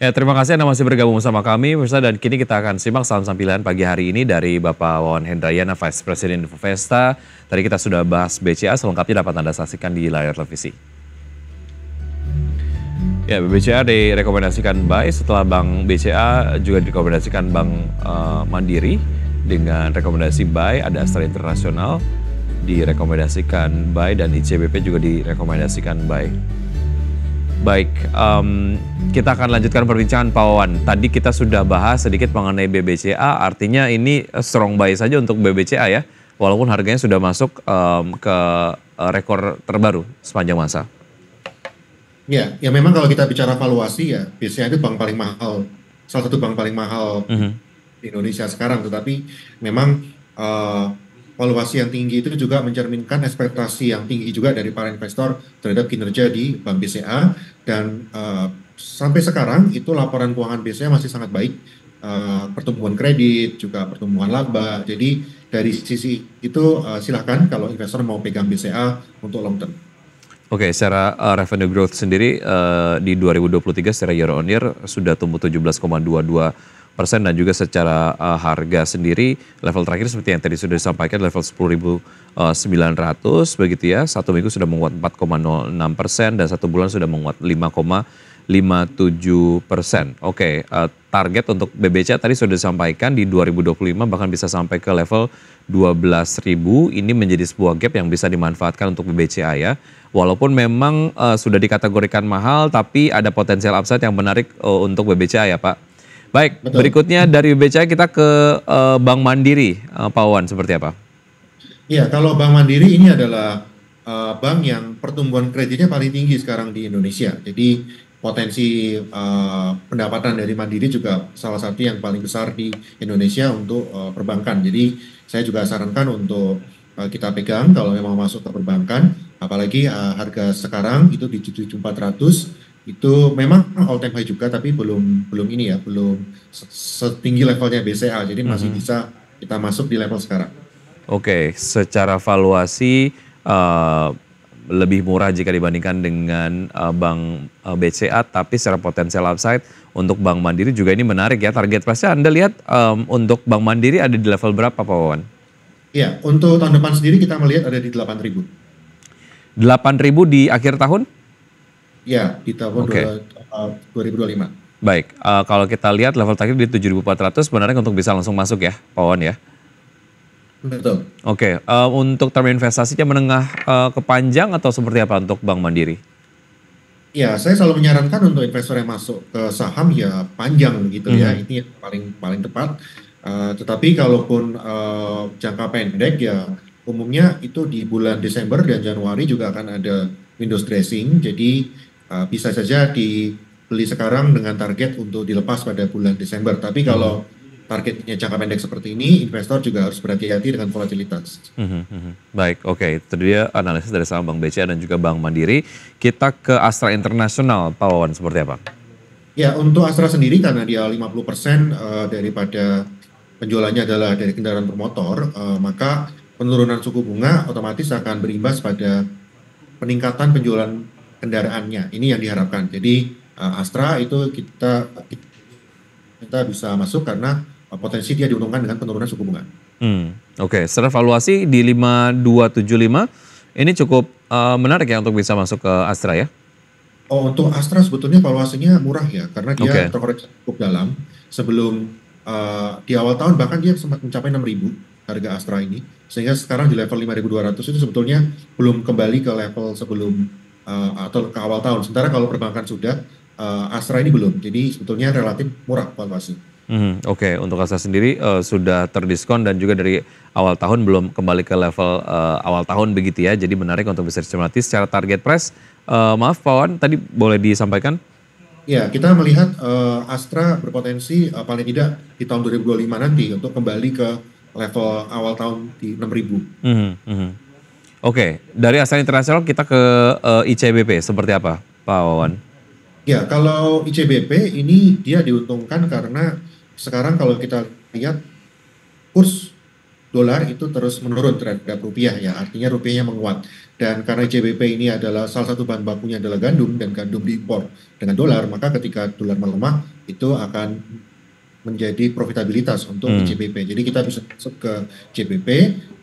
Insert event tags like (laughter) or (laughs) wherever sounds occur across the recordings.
Ya, terima kasih Anda masih bergabung bersama kami, pemirsa. Dan kini kita akan simak salam pagi hari ini dari Bapak Wawan Hendrayana, Vice President Festa. Tadi kita sudah bahas BCA, selengkapnya dapat Anda saksikan di layar televisi. Ya, BCA direkomendasikan buy setelah Bank BCA juga direkomendasikan Bank uh, Mandiri dengan rekomendasi buy, ada Astra Internasional direkomendasikan buy dan ICBP juga direkomendasikan buy. Baik, um, kita akan lanjutkan perbincangan Pak Wawan. Tadi kita sudah bahas sedikit mengenai BBCA, artinya ini eh, strong buy saja untuk BBCA ya, walaupun harganya sudah masuk um, ke eh, rekor terbaru sepanjang masa. Ya, ya memang kalau kita bicara valuasi ya, BCA itu bank paling mahal, salah satu bank paling mahal mm -hmm. di Indonesia sekarang. Tetapi memang uh, valuasi yang tinggi itu juga mencerminkan ekspektasi yang tinggi juga dari para investor terhadap kinerja di Bank BCA dan uh, sampai sekarang itu laporan keuangan BCA masih sangat baik uh, pertumbuhan kredit juga pertumbuhan laba jadi dari sisi itu uh, eh, silahkan kalau investor mau pegang BCA untuk long term. Oke, okay, secara uh, revenue growth sendiri uh, di 2023 secara year on year sudah tumbuh 17,22 persen dan juga secara uh, harga sendiri level terakhir seperti yang tadi sudah disampaikan level 10.900 eh, begitu ya satu minggu sudah menguat 4,06 persen dan satu bulan sudah menguat 5,57 persen. Oke, okay, uh, eh, target untuk BBC tadi sudah disampaikan di 2025 bahkan bisa sampai ke level 12.000 ini menjadi sebuah gap yang bisa dimanfaatkan untuk BBCA ya. Walaupun memang uh, sudah dikategorikan mahal tapi ada potensial upside yang menarik uh, untuk BBCA ya Pak. Baik, Betul. berikutnya dari BCA kita ke uh, Bank Mandiri, uh, Pak Wan, seperti apa? Iya, kalau Bank Mandiri ini adalah uh, bank yang pertumbuhan kreditnya paling tinggi sekarang di Indonesia. Jadi potensi uh, pendapatan dari Mandiri juga salah satu yang paling besar di Indonesia untuk uh, perbankan. Jadi saya juga sarankan untuk uh, kita pegang kalau memang masuk ke perbankan, apalagi uh, harga sekarang itu di 7400 itu memang all time high juga tapi belum belum ini ya belum setinggi levelnya BCA jadi masih mm -hmm. bisa kita masuk di level sekarang. Oke, okay, secara valuasi uh, lebih murah jika dibandingkan dengan uh, bank uh, eh, BCA tapi secara potensial upside untuk Bank Mandiri juga ini menarik ya target pasti Anda lihat um, untuk Bank Mandiri ada di level berapa Pak Wawan? Iya, untuk tahun depan sendiri kita melihat ada di delapan ribu. Delapan ribu di akhir tahun? Ya, di tahun okay. 2025. Eh, Baik, uh, kalau kita lihat level terakhir di 7.400 sebenarnya untuk bisa langsung masuk ya, Pak Wan ya? Betul. Oke, okay. uh, eh, untuk term investasinya menengah uh, ke panjang atau seperti apa untuk Bank Mandiri? Ya, saya selalu menyarankan untuk investor yang masuk ke saham ya panjang gitu hmm. ya, mhm. ini yang paling paling tepat. Uh, tetapi kalaupun uh, jangka pendek ya umumnya itu di bulan Desember dan Januari juga akan ada Windows dressing. Jadi Eh, bisa saja dibeli sekarang dengan target untuk dilepas pada bulan Desember. Tapi kalau targetnya jangka pendek seperti ini, investor juga harus berhati-hati dengan volatilitas. Mm -hmm. Baik, oke. Okay. Itu dia analisis dari saham Bank BCA dan juga Bank Mandiri. Kita ke Astra Internasional, Pak Wawan, seperti apa? Ya, untuk Astra sendiri karena dia 50% uh, eh, daripada penjualannya adalah dari kendaraan bermotor, uh, maka penurunan suku bunga otomatis akan berimbas pada peningkatan penjualan kendaraannya. Ini yang diharapkan. Jadi uh, Astra itu kita kita bisa masuk karena eh, potensi dia diuntungkan dengan penurunan suku bunga. Hmm. Oke, okay. secara valuasi di 5275 ini cukup uh, menarik ya untuk bisa masuk ke Astra ya. Oh, untuk Astra sebetulnya valuasinya murah ya karena dia okay. terkoreksi cukup dalam sebelum uh, di awal tahun bahkan dia sempat mencapai 6000 harga Astra ini sehingga sekarang di level 5200 itu sebetulnya belum kembali ke level sebelum uh, atau ke awal tahun. Sementara kalau perbankan sudah, uh, Astra ini belum. Jadi sebetulnya relatif murah valuasi. Hmm, Oke, okay. untuk Astra sendiri uh, sudah terdiskon dan juga dari awal tahun belum kembali ke level uh, awal tahun begitu ya. Jadi menarik untuk bisa dicermati secara target press. Uh, maaf Pak Wan, tadi boleh disampaikan? Ya, kita melihat uh, Astra berpotensi uh, paling tidak di tahun 2025 nanti untuk kembali ke level awal tahun di 6000. Mm -hmm. hmm. Oke, dari asal internasional kita ke uh, eh, ICBP seperti apa, Pak Wawan? Ya, kalau ICBP ini dia diuntungkan karena sekarang kalau kita lihat kurs dolar itu terus menurun terhadap rupiah ya, artinya rupiahnya menguat. Dan karena ICBP ini adalah salah satu bahan bakunya adalah gandum dan gandum diimpor dengan dolar, maka ketika dolar melemah itu akan menjadi profitabilitas untuk hmm. ICBP. E Jadi kita bisa masuk ke ICBP. E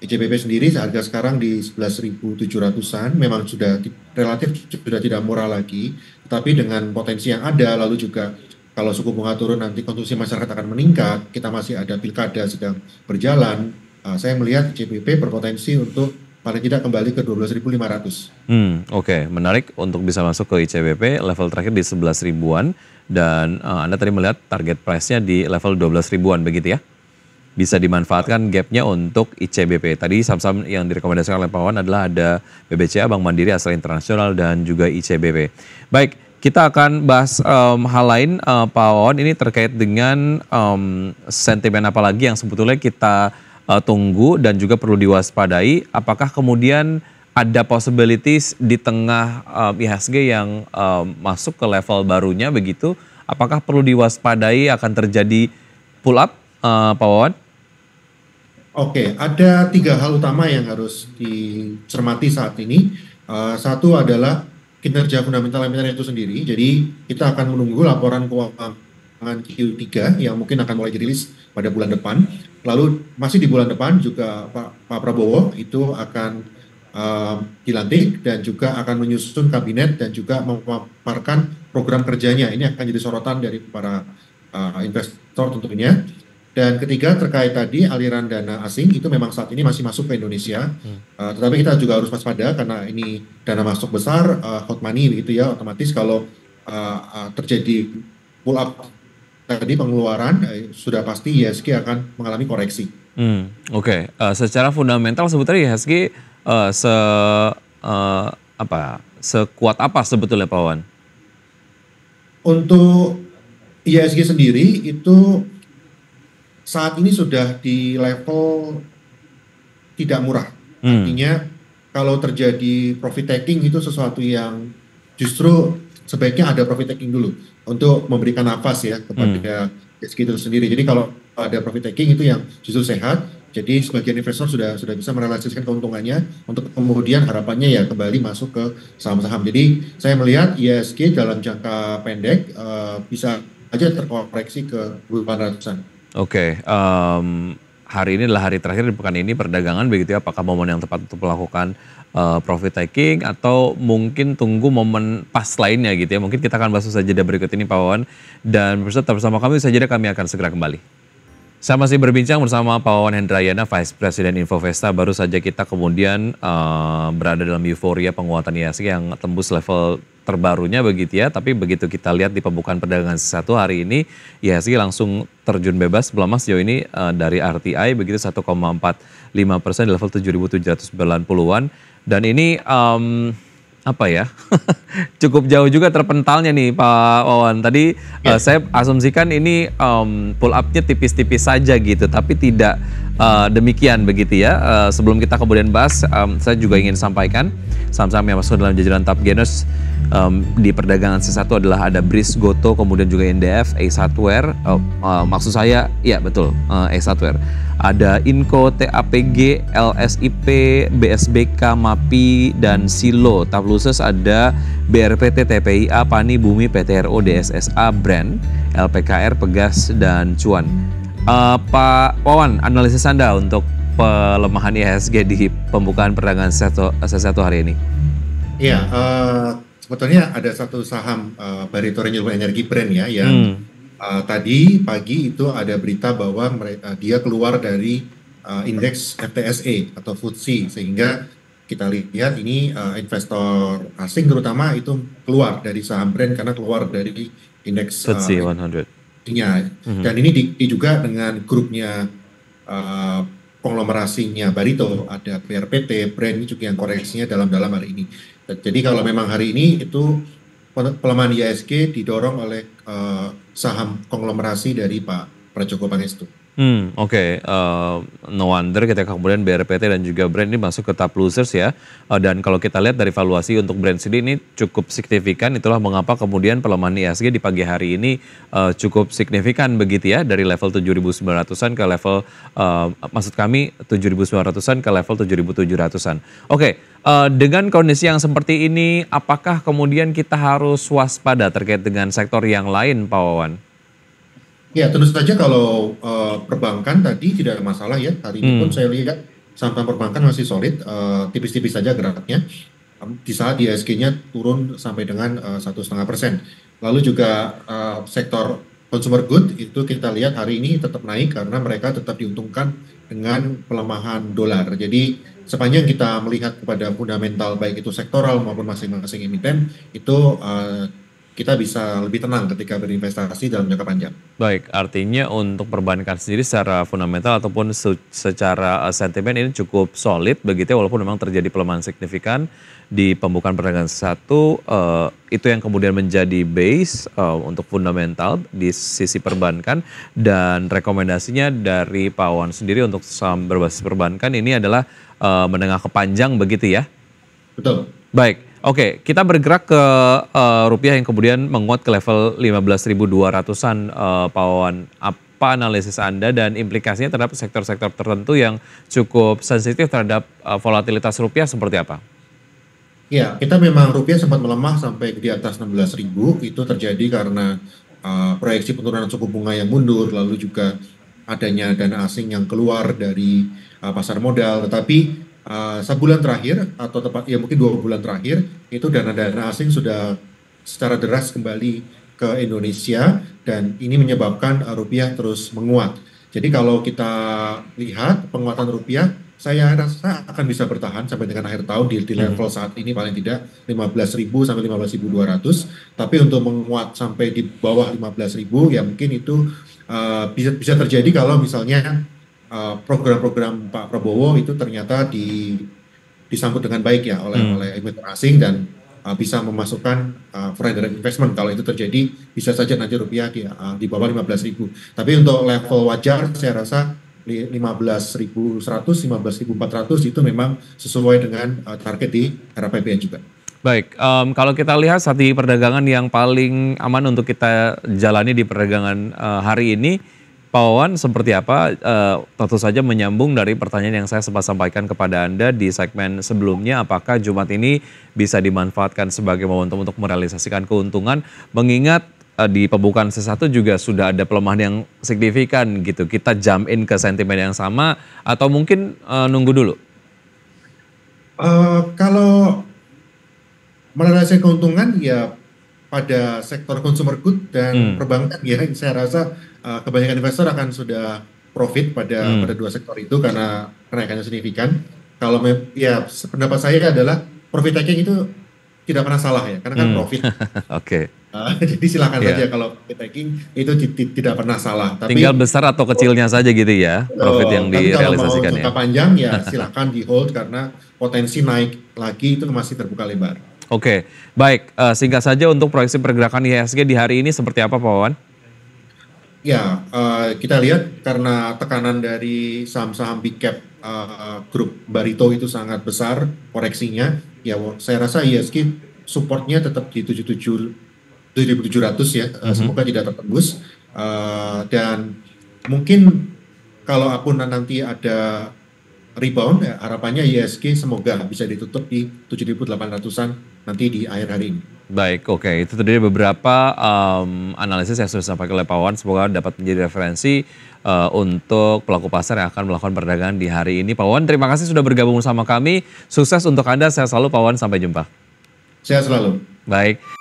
ICBP e sendiri harga sekarang di 11.700-an memang sudah relatif sudah tidak murah lagi, tetapi dengan potensi yang ada lalu juga kalau suku bunga turun nanti konsumsi masyarakat akan meningkat, kita masih ada pilkada sedang berjalan. Ah, saya melihat CBP berpotensi untuk paling tidak kembali ke 12.500. Hmm, oke, okay. menarik untuk bisa masuk ke ICBP level terakhir di 11 ribuan dan uh, Anda tadi melihat target price-nya di level 12 ribuan begitu ya. Bisa dimanfaatkan gap nya untuk ICBP. Tadi saham-saham yang direkomendasikan oleh Pak adalah ada BBCA, Bank Mandiri, asal Internasional, dan juga ICBP. Baik, kita akan bahas um, hal lain, uh, Pak Ini terkait dengan um, sentimen apa lagi yang sebetulnya kita uh, tunggu dan juga perlu diwaspadai. Apakah kemudian ada possibilities di tengah um, eh, IHSG yang um, masuk ke level barunya begitu? Apakah perlu diwaspadai akan terjadi pull up, uh, Pak Wawan? Oke, ada tiga hal utama yang harus dicermati saat ini. Uh, satu adalah kinerja fundamental emiten itu sendiri. Jadi kita akan menunggu laporan keuangan Q3 yang mungkin akan mulai dirilis pada bulan depan. Lalu masih di bulan depan juga Pak, Pak Prabowo itu akan um, dilantik dan juga akan menyusun kabinet dan juga memaparkan program kerjanya. Ini akan jadi sorotan dari para uh, investor tentunya. Dan ketiga terkait tadi aliran dana asing itu memang saat ini masih masuk ke Indonesia. Uh, tetapi kita juga harus waspada karena ini dana masuk besar, uh, hot money begitu ya otomatis kalau uh, uh, terjadi pull up tadi pengeluaran eh, sudah pasti IHSG akan mengalami koreksi. Hmm, Oke, okay. uh, eh, secara fundamental sebetulnya IHSG uh, eh, se uh, apa sekuat apa sebetulnya Pak Wan? Untuk IHSG sendiri itu saat ini sudah di level tidak murah. Hmm. Artinya kalau terjadi profit taking itu sesuatu yang justru sebaiknya ada profit taking dulu untuk memberikan nafas ya kepada hmm. risk itu sendiri. Jadi kalau ada profit taking itu yang justru sehat. Jadi sebagian investor sudah sudah bisa merealisasikan keuntungannya untuk kemudian harapannya ya kembali masuk ke saham-saham. Jadi saya melihat ISG e dalam jangka pendek uh, bisa aja terkoreksi ke 800-an. Oke, okay, um, hari ini adalah hari terakhir di pekan ini perdagangan begitu ya apakah momen yang tepat untuk melakukan uh, profit taking atau mungkin tunggu momen pas lainnya gitu ya mungkin kita akan bahas saja jeda berikut ini Pak Wawan dan pemirsa bersama kami saja kami akan segera kembali. Saya masih berbincang bersama Pak Wawan Hendrayana, Vice President Infovesta. Baru saja kita kemudian uh, berada dalam euforia penguatan IASG yang tembus level terbarunya begitu ya. Tapi begitu kita lihat di pembukaan perdagangan satu hari ini, ya sih langsung terjun bebas selama sejauh ini uh, dari RTI begitu 1,45 persen di level 7.790-an. Dan ini um, apa ya (laughs) cukup jauh juga terpentalnya nih Pak Wawan. Tadi uh, saya asumsikan ini um, pull up-nya tipis-tipis saja gitu, tapi tidak Uh, demikian begitu ya. Uh, sebelum kita kemudian bahas, um, saya juga ingin sampaikan saham-saham yang masuk dalam jajaran top genus um, di perdagangan C1 adalah ada BRIS, GOTO, kemudian juga NDF, a software Uh, uh, eh, maksud saya, ya betul, uh, A Software. Ada INCO, TAPG, LSIP, BSBK, MAPI, dan SILO. Tabluses ada BRPT, TPIA, PANI, BUMI, PTRO, DSSA, BRAND, LPKR, PEGAS, dan CUAN. Uh, Pak Wawan, analisis Anda untuk pelemahan IHSG di pembukaan perdagangan sesi satu hari ini? Iya, uh, sebetulnya ada satu saham uh, Barito Renewable Energy Brand ya yang hmm. uh, tadi pagi itu ada berita bahwa mereka, dia keluar dari uh, indeks FTSE atau FTSE sehingga kita lihat ini uh, investor asing terutama itu keluar dari saham brand karena keluar dari indeks FTSE uh, 100 nya mm-hmm. dan ini di, di juga dengan grupnya uh, konglomerasinya Barito ada PRPT, brand ini juga yang koreksinya dalam-dalam hari ini jadi kalau memang hari ini itu pelemahan IHSG didorong oleh uh, saham konglomerasi dari Pak Prajoko Pangestu Hmm, oke. Okay. Uh, eh, no wonder ketika kemudian BRPT dan juga brand ini masuk ke top losers ya. Uh, dan kalau kita lihat dari valuasi untuk brand sendiri ini cukup signifikan. Itulah mengapa kemudian pelemahan ISG di pagi hari ini uh, cukup signifikan begitu ya. Dari level 7.900-an ke level, uh, maksud kami 7.900-an ke level 7.700-an. Oke, okay. uh, dengan kondisi yang seperti ini apakah kemudian kita harus waspada terkait dengan sektor yang lain Pak Wawan? Ya tentu saja kalau uh, perbankan tadi tidak ada masalah ya. Hari ini pun hmm. saya lihat saham perbankan masih solid, tipis eh, tipis-tipis saja geraknya. Um, di saat ISG-nya turun sampai dengan eh, satu setengah persen. Lalu juga uh, sektor consumer good itu kita lihat hari ini tetap naik karena mereka tetap diuntungkan dengan pelemahan dolar. Jadi sepanjang kita melihat kepada fundamental baik itu sektoral maupun masing-masing emiten itu uh, kita bisa lebih tenang ketika berinvestasi dalam jangka panjang. Baik, artinya untuk perbankan sendiri secara fundamental ataupun secara eh, sentimen ini cukup solid begitu ya walaupun memang terjadi pelemahan signifikan di pembukaan perdagangan satu eh, itu yang kemudian menjadi base eh, untuk fundamental di sisi perbankan dan rekomendasinya dari Pak Wan sendiri untuk saham berbasis perbankan ini adalah eh, menengah ke panjang begitu ya. Betul. Baik. Oke, okay, kita bergerak ke uh, rupiah yang kemudian menguat ke level 15.200-an uh, eh, Pak Wawan. Apa analisis Anda dan implikasinya terhadap sektor-sektor tertentu yang cukup sensitif terhadap uh, volatilitas rupiah seperti apa? Ya, kita memang rupiah sempat melemah sampai di atas 16.000 itu terjadi karena uh, proyeksi penurunan suku bunga yang mundur lalu juga adanya dana asing yang keluar dari uh, pasar modal tetapi uh, sebulan terakhir atau tepat ya mungkin dua bulan terakhir itu dana-dana asing sudah secara deras kembali ke Indonesia dan ini menyebabkan eh, rupiah terus menguat. Jadi kalau kita lihat penguatan rupiah saya rasa akan bisa bertahan sampai dengan akhir tahun di, di hmm. level saat ini paling tidak 15.000 sampai 15.200 tapi untuk menguat sampai di bawah 15.000 ya mungkin itu uh, bisa bisa terjadi kalau misalnya Eh, program-program Pak Prabowo itu ternyata di, disambut dengan baik ya oleh hmm. oleh investor asing dan uh, bisa memasukkan uh, foreign investment kalau itu terjadi bisa saja nanti rupiah di, uh, di bawah 15.000 tapi untuk level wajar saya rasa 15.100 15.400 itu memang sesuai dengan uh, target di RAPBN juga. Baik, um, kalau kita lihat saat di perdagangan yang paling aman untuk kita jalani di perdagangan uh, hari ini Pak Wawan seperti apa? E, tentu saja menyambung dari pertanyaan yang saya sempat sampaikan kepada Anda di segmen sebelumnya. Apakah Jumat ini bisa dimanfaatkan sebagai momentum untuk merealisasikan keuntungan? Mengingat e, di pembukaan sesatu juga sudah ada pelemahan yang signifikan gitu. Kita jump in ke sentimen yang sama atau mungkin e, nunggu dulu? E, kalau merealisasikan keuntungan ya pada sektor consumer good dan hmm. perbankan ya saya rasa uh, kebanyakan investor akan sudah profit pada hmm. pada dua sektor itu karena kenaikannya signifikan kalau ya pendapat saya adalah profit taking itu tidak pernah salah ya karena kan hmm. profit. (laughs) Oke. okay. Uh, (laughs) jadi silakan yeah. saja kalau profit taking itu tidak pernah salah. Tapi, Tinggal besar atau kecilnya oh, saja gitu ya profit yang direalisasikan kalau mau ya. panjang ya (laughs) silakan di hold karena potensi naik lagi itu masih terbuka lebar. Oke, baik. Uh, singkat saja untuk proyeksi pergerakan IHSG di hari ini seperti apa Pak Wawan? Ya, uh, kita lihat karena tekanan dari saham-saham big cap uh, grup Barito itu sangat besar koreksinya. Ya, saya rasa IHSG supportnya tetap di 77 7700 ya. Uh, mm -hmm. Semoga tidak tertembus. Uh, dan mungkin kalau akun nanti ada rebound ya, harapannya ISG e semoga bisa ditutup di 7.800-an nanti di akhir hari ini. Baik, oke. Okay. Itu tadi beberapa um, analisis yang sudah disampaikan oleh Pak Wan. Semoga dapat menjadi referensi uh, untuk pelaku pasar yang akan melakukan perdagangan di hari ini. Pak Wan, terima kasih sudah bergabung sama kami. Sukses untuk Anda. Saya selalu Pak Wan. Sampai jumpa. Saya selalu. Baik.